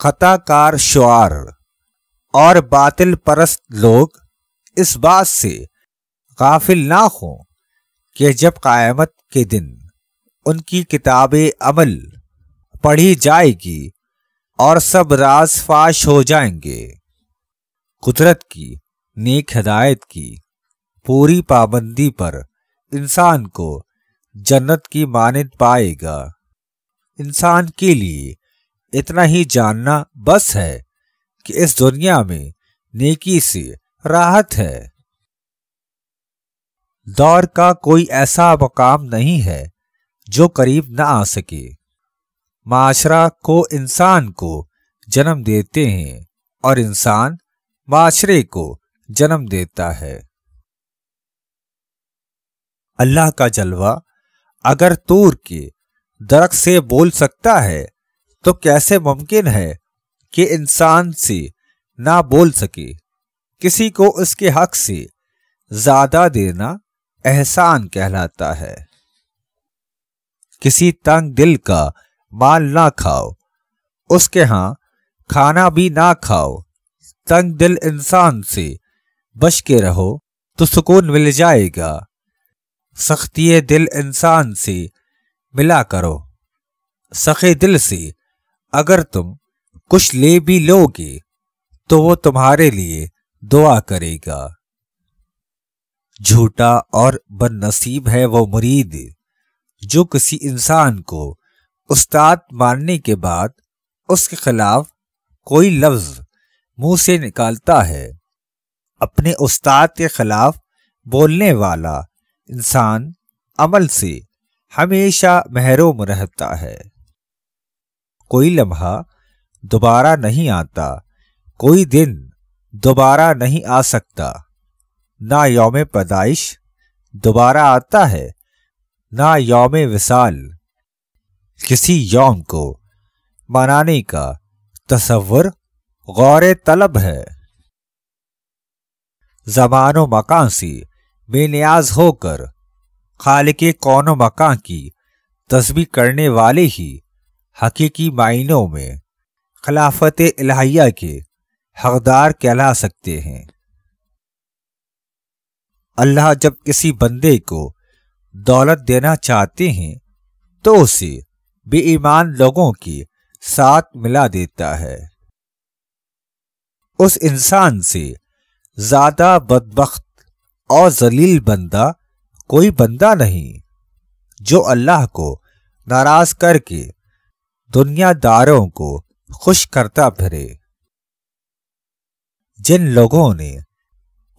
खताकार शुआर और बातिल परस्त लोग इस बात से गाफिल ना हों कि जब कायमत के दिन उनकी किताब अमल पढ़ी जाएगी और सब राज फाश हो जाएंगे कुदरत की नेक हदायत की पूरी पाबंदी पर इंसान को जन्नत की मानद पाएगा इंसान के लिए इतना ही जानना बस है कि इस दुनिया में नेकी से राहत है दौर का कोई ऐसा मकाम नहीं है जो करीब न आ सके माशरा को इंसान को जन्म देते हैं और इंसान माशरे को जन्म देता है अल्लाह का जलवा अगर तूर के दरख से बोल सकता है तो कैसे मुमकिन है कि इंसान से ना बोल सके किसी को उसके हक से ज्यादा देना एहसान कहलाता है किसी तंग दिल का माल ना खाओ उसके यहां खाना भी ना खाओ तंग दिल इंसान से बच के रहो तो सुकून मिल जाएगा सख्ती दिल इंसान से मिला करो सखे दिल से अगर तुम कुछ ले भी लोगे तो वो तुम्हारे लिए दुआ करेगा झूठा और बदनसीब है वो मुरीद जो किसी इंसान को उस्ताद मानने के बाद उसके खिलाफ कोई लफ्ज मुंह से निकालता है अपने उस्ताद के खिलाफ बोलने वाला इंसान अमल से हमेशा महरूम रहता है कोई लम्हा दोबारा नहीं आता कोई दिन दोबारा नहीं आ सकता ना योम पैदाइश दोबारा आता है ना योम विसाल किसी यौम को मनाने का तस्वर गौर तलब है जमानो मकान से बेनियाज होकर खाल के कौन मकान की तस्वीर करने वाले ही हकीकी मायनों में खिलाफत इलाहिया के हकदार कहला सकते हैं अल्लाह जब किसी बंदे को दौलत देना चाहते हैं तो उसे बेईमान लोगों के साथ मिला देता है उस इंसान से ज्यादा बदबख्त और जलील बंदा कोई बंदा नहीं जो अल्लाह को नाराज करके दुनियादारों को खुश करता फिरे जिन लोगों ने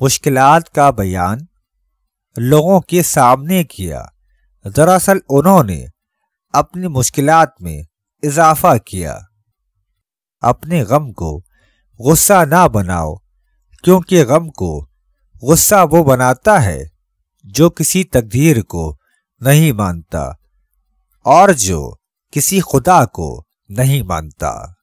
मुश्किलात का बयान लोगों के सामने किया दरअसल उन्होंने अपनी मुश्किलात में इजाफा किया अपने गम को गुस्सा ना बनाओ क्योंकि गम को गुस्सा वो बनाता है जो किसी तकदीर को नहीं मानता और जो किसी खुदा को नहीं मानता